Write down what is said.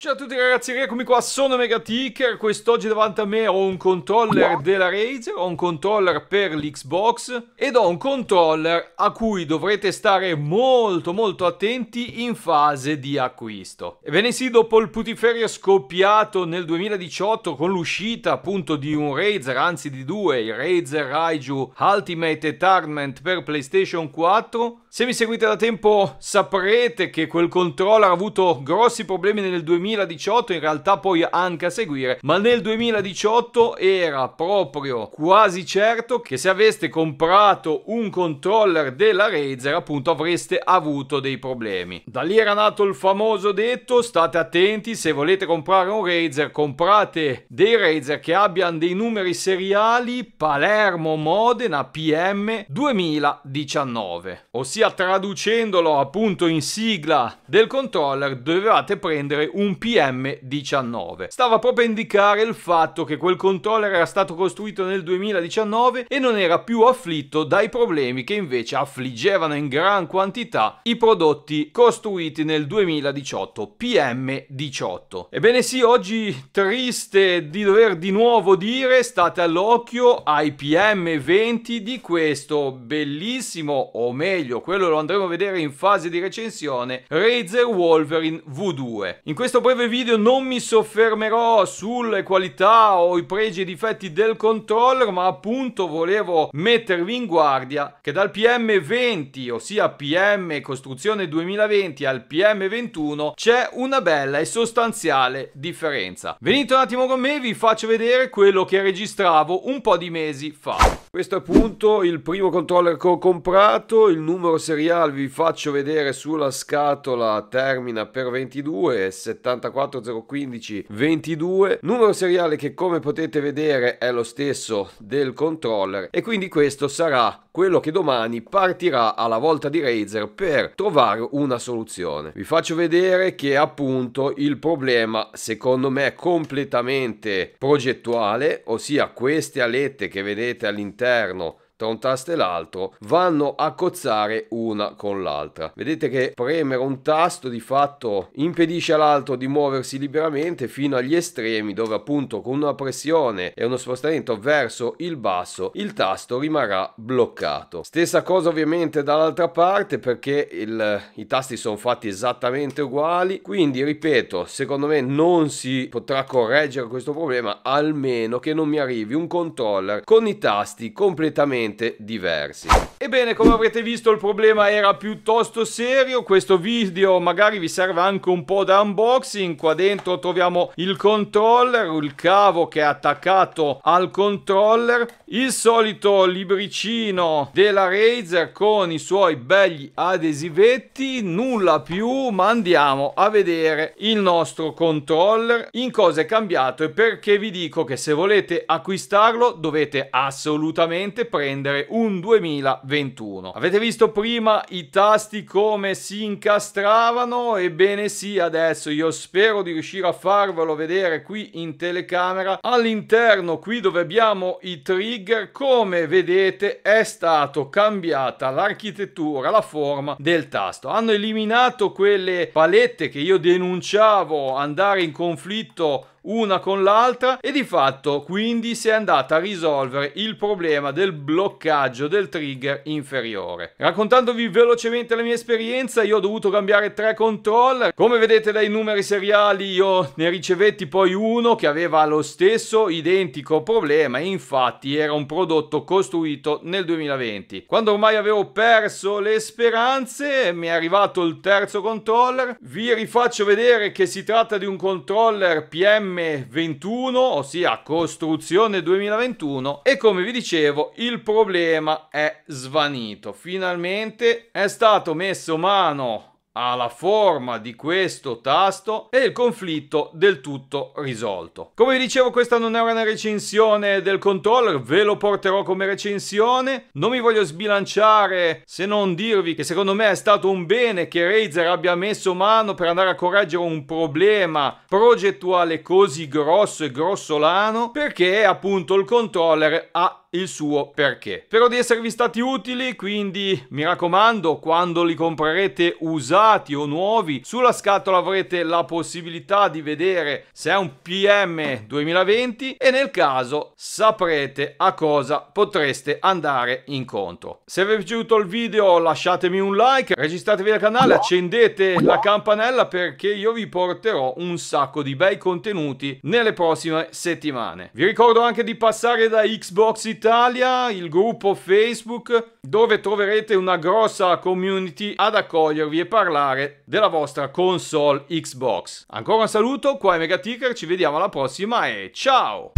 Ciao a tutti ragazzi, eccomi qua, sono MegaTicker, quest'oggi davanti a me ho un controller della Razer, ho un controller per l'Xbox ed ho un controller a cui dovrete stare molto molto attenti in fase di acquisto. Ebbene sì, dopo il putiferio scoppiato nel 2018 con l'uscita appunto di un Razer, anzi di due, il Razer Raiju Ultimate Tournament per PlayStation 4, se mi seguite da tempo saprete che quel controller ha avuto grossi problemi nel 2018 2018, in realtà poi anche a seguire, ma nel 2018 era proprio quasi certo che se aveste comprato un controller della Razer appunto avreste avuto dei problemi. Da lì era nato il famoso detto state attenti se volete comprare un Razer comprate dei Razer che abbiano dei numeri seriali Palermo Modena PM 2019 ossia traducendolo appunto in sigla del controller dovevate prendere un PM19. Stava proprio a indicare il fatto che quel controller era stato costruito nel 2019 e non era più afflitto dai problemi che invece affliggevano in gran quantità i prodotti costruiti nel 2018, PM18. Ebbene sì, oggi triste di dover di nuovo dire, state all'occhio ai PM20 di questo bellissimo, o meglio, quello lo andremo a vedere in fase di recensione, Razer Wolverine V2. In questo breve video non mi soffermerò sulle qualità o i pregi e difetti del controller, ma appunto volevo mettervi in guardia che dal PM20, ossia PM costruzione 2020 al PM21 c'è una bella e sostanziale differenza. Venite un attimo con me, vi faccio vedere quello che registravo un po' di mesi fa. Questo è appunto il primo controller che ho comprato, il numero seriale vi faccio vedere sulla scatola termina per 22, 74015 22, numero seriale che come potete vedere è lo stesso del controller e quindi questo sarà quello che domani partirà alla volta di Razer per trovare una soluzione. Vi faccio vedere che appunto il problema secondo me è completamente progettuale, ossia queste alette che vedete all'interno all'interno tra un tasto e l'altro vanno a cozzare una con l'altra. Vedete che premere un tasto di fatto impedisce all'altro di muoversi liberamente fino agli estremi dove appunto con una pressione e uno spostamento verso il basso il tasto rimarrà bloccato. Stessa cosa ovviamente dall'altra parte perché il, i tasti sono fatti esattamente uguali quindi ripeto secondo me non si potrà correggere questo problema almeno che non mi arrivi un controller con i tasti completamente completamente diversi. Ebbene, come avrete visto il problema era piuttosto serio, questo video magari vi serve anche un po' da unboxing, qua dentro troviamo il controller, il cavo che è attaccato al controller, il solito libricino della Razer con i suoi begli adesivetti, nulla più, ma andiamo a vedere il nostro controller, in cosa è cambiato e perché vi dico che se volete acquistarlo dovete assolutamente prendere attendere un 2021. Avete visto prima i tasti come si incastravano? Ebbene sì, adesso io spero di riuscire a farvelo vedere qui in telecamera. All'interno qui dove abbiamo i trigger, come vedete è stato cambiata l'architettura, la forma del tasto. Hanno eliminato quelle palette che io denunciavo andare in conflitto una con l'altra e di fatto quindi si è andata a risolvere il problema del bloccaggio del trigger inferiore. Raccontandovi velocemente la mia esperienza io ho dovuto cambiare tre controller, come vedete dai numeri seriali io ne ricevetti poi uno che aveva lo stesso identico problema infatti era un prodotto costruito nel 2020. Quando ormai avevo perso le speranze mi è arrivato il terzo controller, vi rifaccio vedere che si tratta di un controller PM M21, ossia costruzione 2021, e come vi dicevo il problema è svanito. Finalmente è stato messo mano ha la forma di questo tasto e il conflitto del tutto risolto. Come vi dicevo questa non è una recensione del controller, ve lo porterò come recensione, non mi voglio sbilanciare se non dirvi che secondo me è stato un bene che Razer abbia messo mano per andare a correggere un problema progettuale così grosso e grossolano perché appunto il controller ha il suo perché. Spero di esservi stati utili, quindi mi raccomando, quando li comprerete usati o nuovi, sulla scatola avrete la possibilità di vedere se è un PM 2020 e nel caso saprete a cosa potreste andare incontro. Se vi è piaciuto il video lasciatemi un like, registratevi al canale, accendete la campanella perché io vi porterò un sacco di bei contenuti nelle prossime settimane. Vi ricordo anche di passare da Xbox It Italia, il gruppo Facebook dove troverete una grossa community ad accogliervi e parlare della vostra console Xbox. Ancora un saluto, qua è Megaticker, ci vediamo alla prossima e ciao!